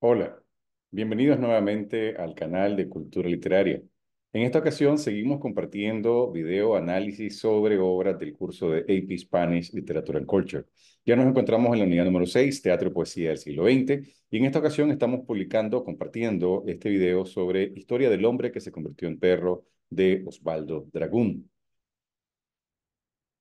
Hola, bienvenidos nuevamente al canal de Cultura Literaria. En esta ocasión seguimos compartiendo video análisis sobre obras del curso de AP Spanish Literature and Culture. Ya nos encontramos en la unidad número 6, Teatro y Poesía del siglo XX, y en esta ocasión estamos publicando, compartiendo este video sobre Historia del hombre que se convirtió en perro de Osvaldo Dragún.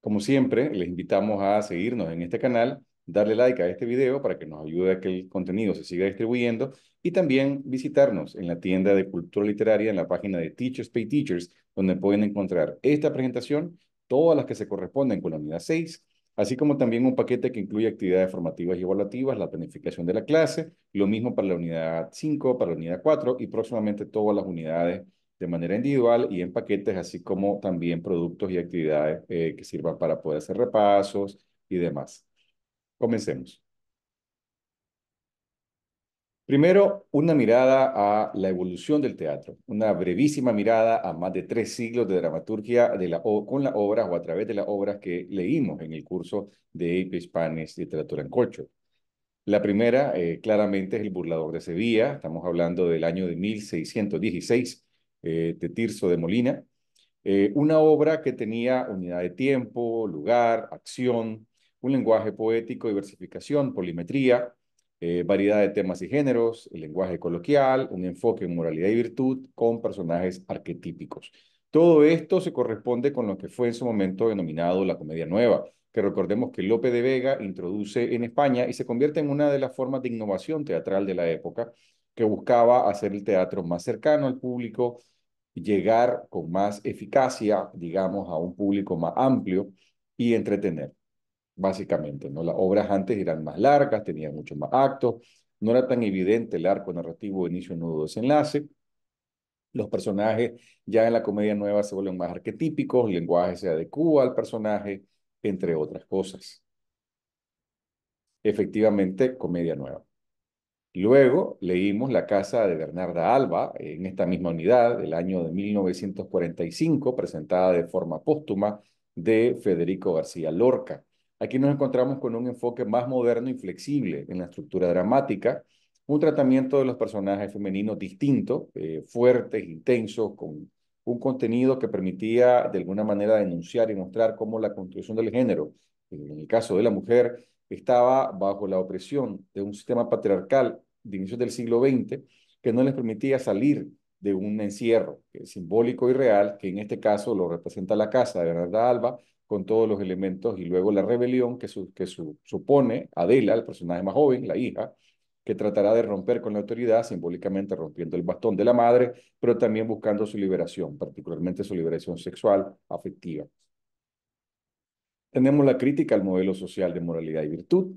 Como siempre, les invitamos a seguirnos en este canal darle like a este video para que nos ayude a que el contenido se siga distribuyendo y también visitarnos en la tienda de cultura literaria en la página de Teachers Pay Teachers, donde pueden encontrar esta presentación, todas las que se corresponden con la unidad 6, así como también un paquete que incluye actividades formativas y evaluativas, la planificación de la clase, lo mismo para la unidad 5, para la unidad 4 y próximamente todas las unidades de manera individual y en paquetes, así como también productos y actividades eh, que sirvan para poder hacer repasos y demás. Comencemos. Primero, una mirada a la evolución del teatro, una brevísima mirada a más de tres siglos de dramaturgia de la, con las obras o a través de las obras que leímos en el curso de hispanes Literatura en Culture. La primera, eh, claramente, es El Burlador de Sevilla. Estamos hablando del año de 1616, eh, de Tirso de Molina. Eh, una obra que tenía unidad de tiempo, lugar, acción, un lenguaje poético, diversificación, polimetría, eh, variedad de temas y géneros, el lenguaje coloquial, un enfoque en moralidad y virtud con personajes arquetípicos. Todo esto se corresponde con lo que fue en su momento denominado la comedia nueva, que recordemos que Lope de Vega introduce en España y se convierte en una de las formas de innovación teatral de la época, que buscaba hacer el teatro más cercano al público, llegar con más eficacia, digamos, a un público más amplio y entretener básicamente. ¿no? Las obras antes eran más largas, tenían mucho más actos, no era tan evidente el arco narrativo inicio, nudo, desenlace. Los personajes ya en la comedia nueva se vuelven más arquetípicos, el lenguaje se adecúa al personaje, entre otras cosas. Efectivamente, comedia nueva. Luego leímos La casa de Bernarda Alba en esta misma unidad, del año de 1945, presentada de forma póstuma de Federico García Lorca. Aquí nos encontramos con un enfoque más moderno y flexible en la estructura dramática, un tratamiento de los personajes femeninos distinto, eh, fuertes, intensos, con un contenido que permitía de alguna manera denunciar y mostrar cómo la construcción del género, en el caso de la mujer, estaba bajo la opresión de un sistema patriarcal de inicios del siglo XX que no les permitía salir de un encierro eh, simbólico y real, que en este caso lo representa la casa de Bernarda Alba, con todos los elementos, y luego la rebelión que, que supone Adela, el personaje más joven, la hija, que tratará de romper con la autoridad, simbólicamente rompiendo el bastón de la madre, pero también buscando su liberación, particularmente su liberación sexual, afectiva. Tenemos la crítica al modelo social de moralidad y virtud,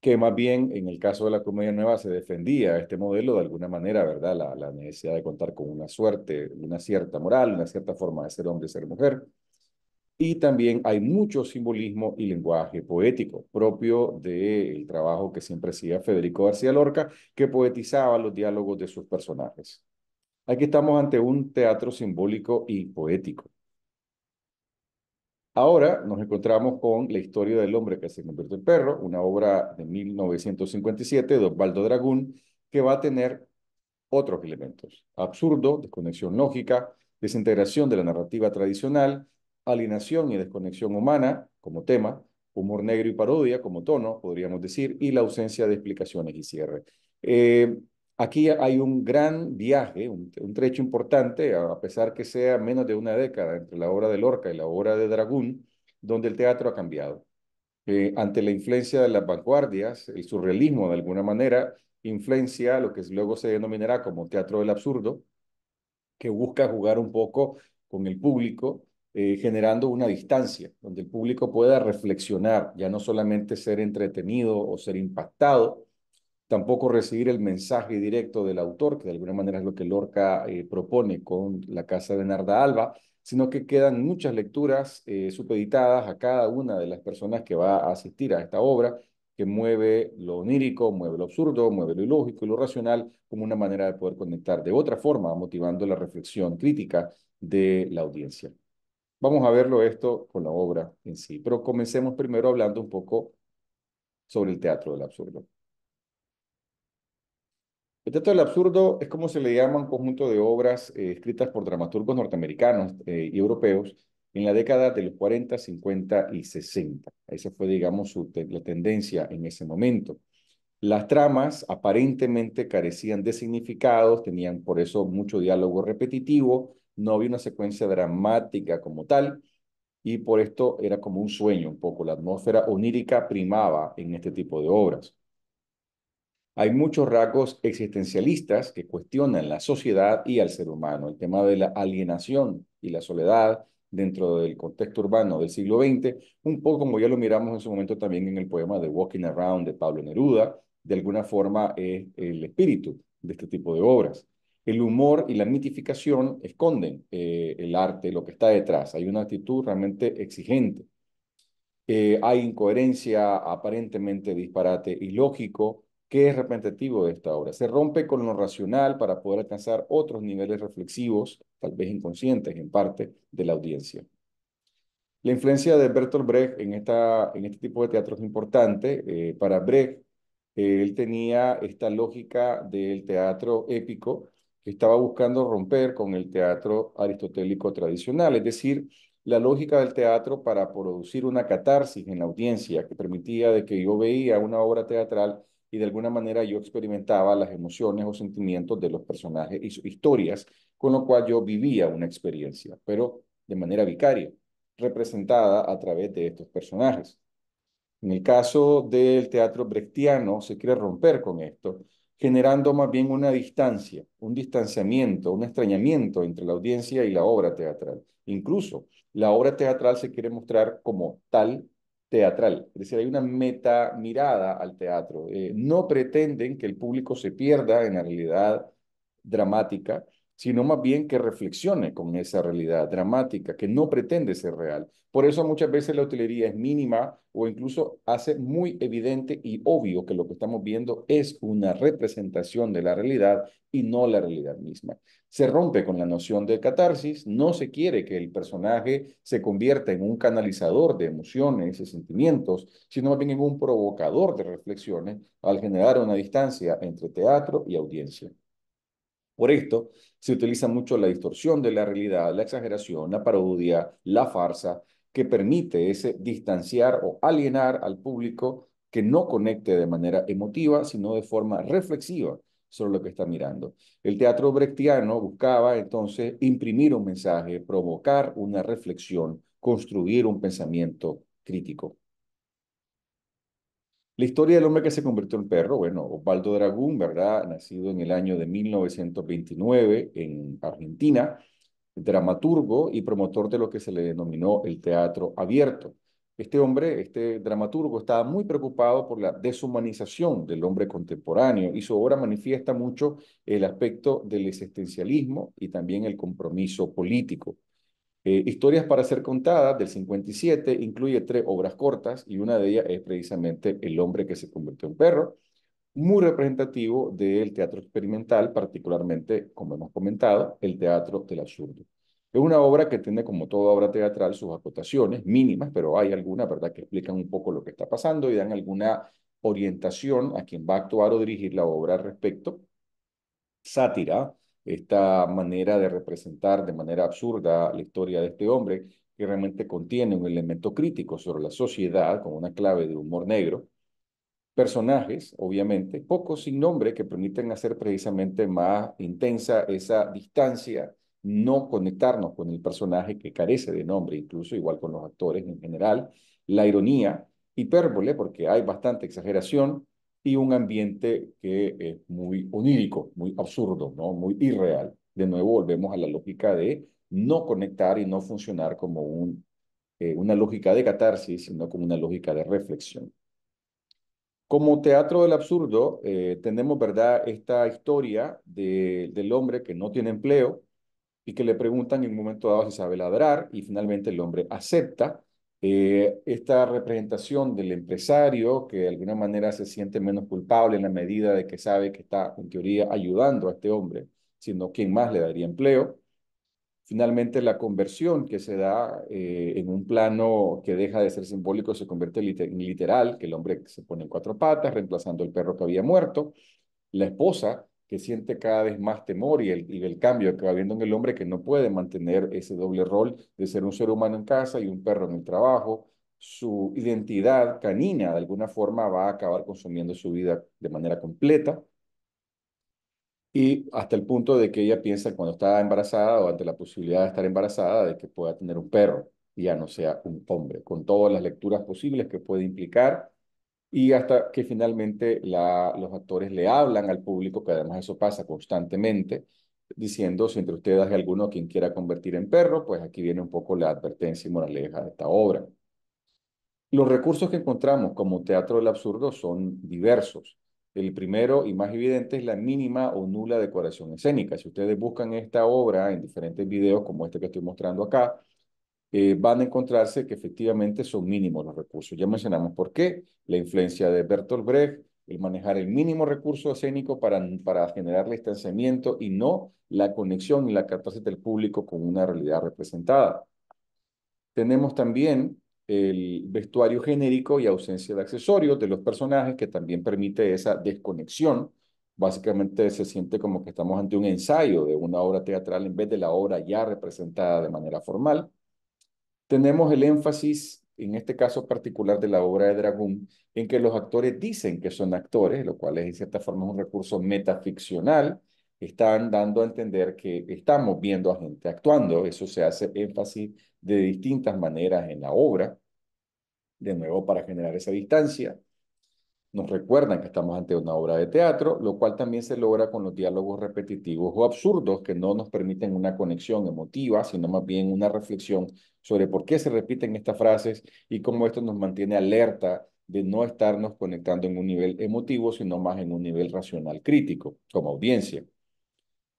que más bien en el caso de la comedia nueva se defendía este modelo de alguna manera, ¿verdad? La, la necesidad de contar con una suerte, una cierta moral, una cierta forma de ser hombre ser mujer, y también hay mucho simbolismo y lenguaje poético, propio del trabajo que siempre hacía Federico García Lorca, que poetizaba los diálogos de sus personajes. Aquí estamos ante un teatro simbólico y poético. Ahora nos encontramos con La historia del hombre que se convirtió en perro, una obra de 1957 de Osvaldo Dragún, que va a tener otros elementos. Absurdo, desconexión lógica, desintegración de la narrativa tradicional, alienación y desconexión humana como tema, humor negro y parodia como tono, podríamos decir, y la ausencia de explicaciones y cierre. Eh, aquí hay un gran viaje, un, trecho importante, a pesar que sea menos de una década entre la obra de Lorca y la obra de Dragún, donde el teatro ha cambiado. Eh, ante la influencia de las vanguardias, el surrealismo de alguna manera influencia lo que luego se denominará como teatro del absurdo, que busca jugar un poco con el público, eh, generando una distancia donde el público pueda reflexionar, ya no solamente ser entretenido o ser impactado, tampoco recibir el mensaje directo del autor, que de alguna manera es lo que Lorca eh, propone con La Casa de Narda Alba, sino que quedan muchas lecturas eh, supeditadas a cada una de las personas que va a asistir a esta obra, que mueve lo onírico, mueve lo absurdo, mueve lo ilógico y lo racional como una manera de poder conectar de otra forma, motivando la reflexión crítica de la audiencia. Vamos a verlo esto con la obra en sí, pero comencemos primero hablando un poco sobre el teatro del absurdo. El teatro del absurdo es como se le llama un conjunto de obras eh, escritas por dramaturgos norteamericanos eh, y europeos en la década de los 40, 50 y 60. Esa fue, digamos, la tendencia en ese momento. Las tramas aparentemente carecían de significados, tenían por eso mucho diálogo repetitivo, no había una secuencia dramática como tal, y por esto era como un sueño un poco, la atmósfera onírica primaba en este tipo de obras. Hay muchos rasgos existencialistas que cuestionan la sociedad y al ser humano, el tema de la alienación y la soledad dentro del contexto urbano del siglo XX, un poco como ya lo miramos en su momento también en el poema de Walking Around de Pablo Neruda, de alguna forma es el espíritu de este tipo de obras el humor y la mitificación esconden eh, el arte, lo que está detrás. Hay una actitud realmente exigente. Eh, hay incoherencia, aparentemente disparate y lógico, que es representativo de esta obra. Se rompe con lo racional para poder alcanzar otros niveles reflexivos, tal vez inconscientes en parte, de la audiencia. La influencia de Bertolt Brecht en, esta, en este tipo de teatro es importante. Eh, para Brecht, él tenía esta lógica del teatro épico que estaba buscando romper con el teatro aristotélico tradicional, es decir, la lógica del teatro para producir una catarsis en la audiencia que permitía de que yo veía una obra teatral y de alguna manera yo experimentaba las emociones o sentimientos de los personajes y sus historias, con lo cual yo vivía una experiencia, pero de manera vicaria, representada a través de estos personajes. En el caso del teatro brechtiano se quiere romper con esto generando más bien una distancia, un distanciamiento, un extrañamiento entre la audiencia y la obra teatral. Incluso la obra teatral se quiere mostrar como tal teatral, es decir, hay una meta mirada al teatro. Eh, no pretenden que el público se pierda en la realidad dramática, sino más bien que reflexione con esa realidad dramática que no pretende ser real. Por eso muchas veces la utilería es mínima o incluso hace muy evidente y obvio que lo que estamos viendo es una representación de la realidad y no la realidad misma. Se rompe con la noción de catarsis, no se quiere que el personaje se convierta en un canalizador de emociones y sentimientos, sino más bien en un provocador de reflexiones al generar una distancia entre teatro y audiencia. Por esto se utiliza mucho la distorsión de la realidad, la exageración, la parodia, la farsa, que permite ese distanciar o alienar al público que no conecte de manera emotiva, sino de forma reflexiva sobre lo que está mirando. El teatro brechtiano buscaba entonces imprimir un mensaje, provocar una reflexión, construir un pensamiento crítico. La historia del hombre que se convirtió en perro, bueno, Osvaldo Dragún, ¿verdad? Nacido en el año de 1929 en Argentina, dramaturgo y promotor de lo que se le denominó el teatro abierto. Este hombre, este dramaturgo, estaba muy preocupado por la deshumanización del hombre contemporáneo y su obra manifiesta mucho el aspecto del existencialismo y también el compromiso político. Eh, historias para ser contadas del 57 incluye tres obras cortas y una de ellas es precisamente El hombre que se convirtió en perro, muy representativo del teatro experimental, particularmente, como hemos comentado, el teatro del absurdo. Es una obra que tiene, como toda obra teatral, sus acotaciones mínimas, pero hay algunas, ¿verdad?, que explican un poco lo que está pasando y dan alguna orientación a quien va a actuar o dirigir la obra al respecto. Sátira, esta manera de representar de manera absurda la historia de este hombre, que realmente contiene un elemento crítico sobre la sociedad con una clave de humor negro. Personajes, obviamente, pocos sin nombre, que permiten hacer precisamente más intensa esa distancia, no conectarnos con el personaje que carece de nombre, incluso igual con los actores en general, la ironía, hipérbole, porque hay bastante exageración, y un ambiente que es muy onírico, muy absurdo, ¿no? muy irreal. De nuevo volvemos a la lógica de no conectar y no funcionar como un, eh, una lógica de catarsis, sino como una lógica de reflexión. Como teatro del absurdo, eh, tenemos, ¿verdad?, esta historia del hombre que no tiene empleo y que le preguntan en un momento dado si sabe ladrar y finalmente el hombre acepta eh, esta representación del empresario, que de alguna manera se siente menos culpable en la medida de que sabe que está, en teoría, ayudando a este hombre, sino quien más le daría empleo. Finalmente, la conversión que se da eh, en un plano que deja de ser simbólico se convierte en literal, que el hombre se pone en cuatro patas, reemplazando el perro que había muerto. La esposa que siente cada vez más temor y el, cambio que va viendo en el hombre que no puede mantener ese doble rol de ser un ser humano en casa y un perro en el trabajo, su identidad canina de alguna forma va a acabar consumiendo su vida de manera completa y hasta el punto de que ella piensa cuando está embarazada o ante la posibilidad de estar embarazada de que pueda tener un perro y ya no sea un hombre, con todas las lecturas posibles que puede implicar y hasta que finalmente los actores le hablan al público, que además eso pasa constantemente, diciendo, si entre ustedes hay alguno quien quiera convertir en perro, pues aquí viene un poco la advertencia y moraleja de esta obra. Los recursos que encontramos como teatro del absurdo son diversos. El primero y más evidente es la mínima o nula decoración escénica. Si ustedes buscan esta obra en diferentes videos como este que estoy mostrando acá, eh, van a encontrarse que efectivamente son mínimos los recursos. Ya mencionamos por qué, la influencia de Bertolt Brecht, el manejar el mínimo recurso escénico para, generar el distanciamiento y no la conexión y la capacidad del público con una realidad representada. Tenemos también el vestuario genérico y ausencia de accesorios de los personajes que también permite esa desconexión. Básicamente se siente como que estamos ante un ensayo de una obra teatral en vez de la obra ya representada de manera formal tenemos el énfasis, en este caso particular de la obra de Dragón, en que los actores dicen que son actores, lo cual es en cierta forma un recurso metaficcional, están dando a entender que estamos viendo a gente actuando. Eso se hace énfasis de distintas maneras en la obra, de nuevo para generar esa distancia. Nos recuerdan que estamos ante una obra de teatro, lo cual también se logra con los diálogos repetitivos o absurdos que no nos permiten una conexión emotiva, sino más bien una reflexión sobre por qué se repiten estas frases y cómo esto nos mantiene alerta de no estarnos conectando en un nivel emotivo, sino más en un nivel racional crítico, como audiencia.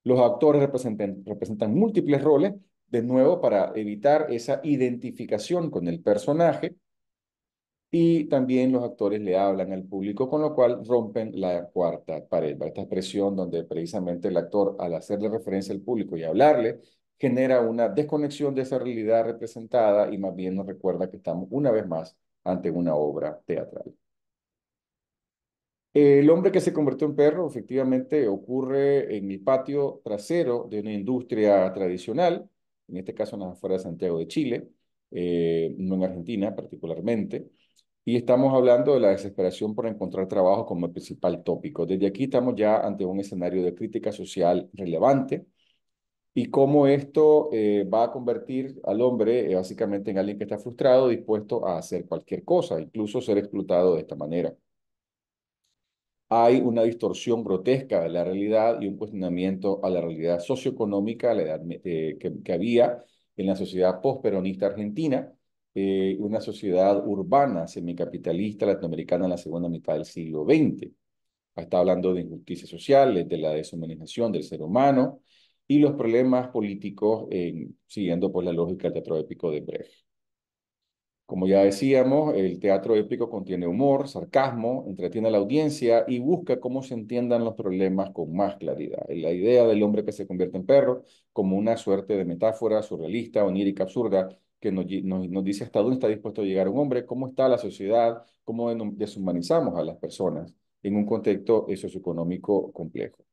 Los actores representan, representan múltiples roles, de nuevo, para evitar esa identificación con el personaje y también los actores le hablan al público, con lo cual rompen la cuarta pared. Esta expresión donde precisamente el actor, al hacerle referencia al público y hablarle, genera una desconexión de esa realidad representada y más bien nos recuerda que estamos una vez más ante una obra teatral. El hombre que se convirtió en perro efectivamente ocurre en mi patio trasero de una industria tradicional, en este caso en las afueras de Santiago de Chile, eh, no en Argentina particularmente, y estamos hablando de la desesperación por encontrar trabajo como el principal tópico. Desde aquí estamos ya ante un escenario de crítica social relevante y cómo esto eh, va a convertir al hombre eh, básicamente en alguien que está frustrado, dispuesto a hacer cualquier cosa, incluso ser explotado de esta manera. Hay una distorsión grotesca de la realidad y un cuestionamiento a la realidad socioeconómica la eh, que, que había en la sociedad posperonista argentina eh, una sociedad urbana, semicapitalista latinoamericana en la segunda mitad del siglo XX. Está hablando de injusticias sociales, de la deshumanización del ser humano y los problemas políticos siguiendo pues, la lógica del teatro épico de Brecht. Como ya decíamos, el teatro épico contiene humor, sarcasmo, entretiene a la audiencia y busca cómo se entiendan los problemas con más claridad. La idea del hombre que se convierte en perro como una suerte de metáfora surrealista, onírica, absurda, que nos, dice hasta dónde está dispuesto a llegar un hombre, cómo está la sociedad, cómo deshumanizamos a las personas en un contexto eh, socioeconómico complejo.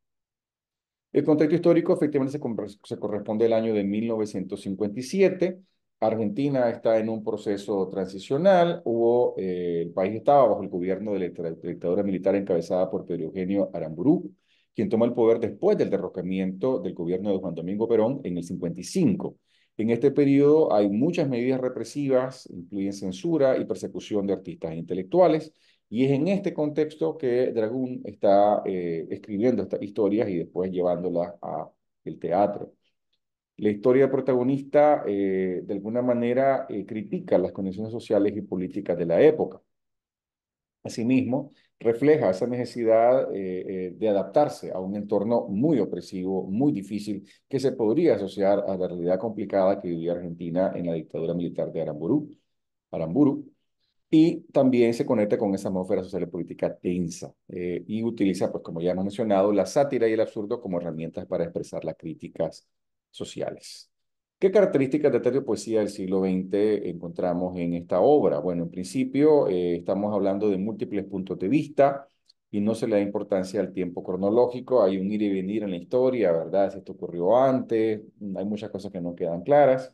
El contexto histórico efectivamente se, corresponde al año de 1957. Argentina está en un proceso transicional. Hubo, eh, el país estaba bajo el gobierno de la dictadura militar encabezada por Pedro Eugenio Aramburú, quien tomó el poder después del derrocamiento del gobierno de Juan Domingo Perón en el 55. En este periodo hay muchas medidas represivas, incluyen censura y persecución de artistas intelectuales, y es en este contexto que dragón está eh, escribiendo estas historias y después llevándolas al teatro. La historia protagonista, eh, de alguna manera, eh, critica las condiciones sociales y políticas de la época. Asimismo, refleja esa necesidad eh, eh, de adaptarse a un entorno muy opresivo, muy difícil, que se podría asociar a la realidad complicada que vivía Argentina en la dictadura militar de Aramburu. y también se conecta con esa atmósfera social y política tensa eh, y utiliza, pues como ya hemos mencionado, la sátira y el absurdo como herramientas para expresar las críticas sociales. ¿Qué características de teatro poesía del siglo XX encontramos en esta obra? Bueno, en principio eh, estamos hablando de múltiples puntos de vista y no se le da importancia al tiempo cronológico, hay un ir y venir en la historia, ¿verdad? Si esto ocurrió antes, mm, hay muchas cosas que no quedan claras.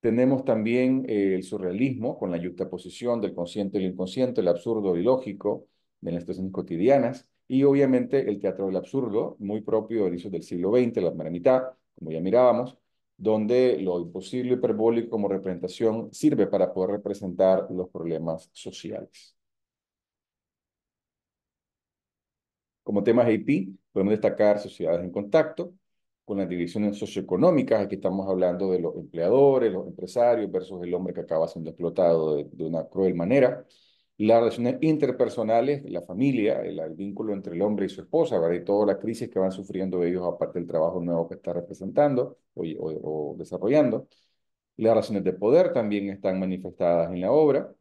Tenemos también eh, el surrealismo con la yuxtaposición del consciente y el inconsciente, el absurdo y lógico de las situaciones cotidianas y obviamente el teatro del absurdo, muy propio de del siglo XX, la primera mitad, como ya mirábamos, donde lo imposible y hiperbólico como representación sirve para poder representar los problemas sociales. Como temas IP, podemos destacar sociedades en contacto, con las divisiones socioeconómicas, aquí estamos hablando de los empleadores, los empresarios versus el hombre que acaba siendo explotado de una cruel manera, las relaciones interpersonales, la familia, el, vínculo entre el hombre y su esposa, Y toda la crisis que van sufriendo ellos, aparte del trabajo nuevo que está representando o, desarrollando. Las relaciones de poder también están manifestadas en la obra.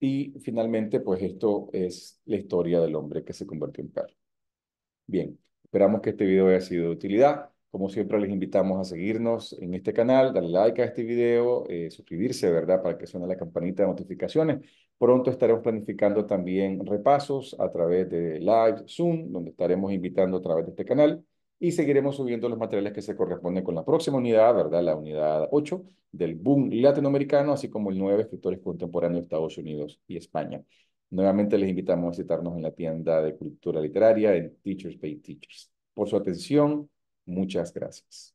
Y finalmente, pues esto es la historia del hombre que se convirtió en perro. Bien, esperamos que este video haya sido de utilidad. Como siempre, les invitamos a seguirnos en este canal, darle like a este video, eh, suscribirse, ¿verdad? Para que suene la campanita de notificaciones. Pronto estaremos planificando también repasos a través de live Zoom, donde estaremos invitando a través de este canal y seguiremos subiendo los materiales que se corresponden con la próxima unidad, ¿verdad? La unidad 8 del boom latinoamericano, así como el 9 escritores contemporáneos de Estados Unidos y España. Nuevamente les invitamos a visitarnos en la tienda de cultura literaria en Teachers Pay Teachers. Por su atención, Muchas gracias.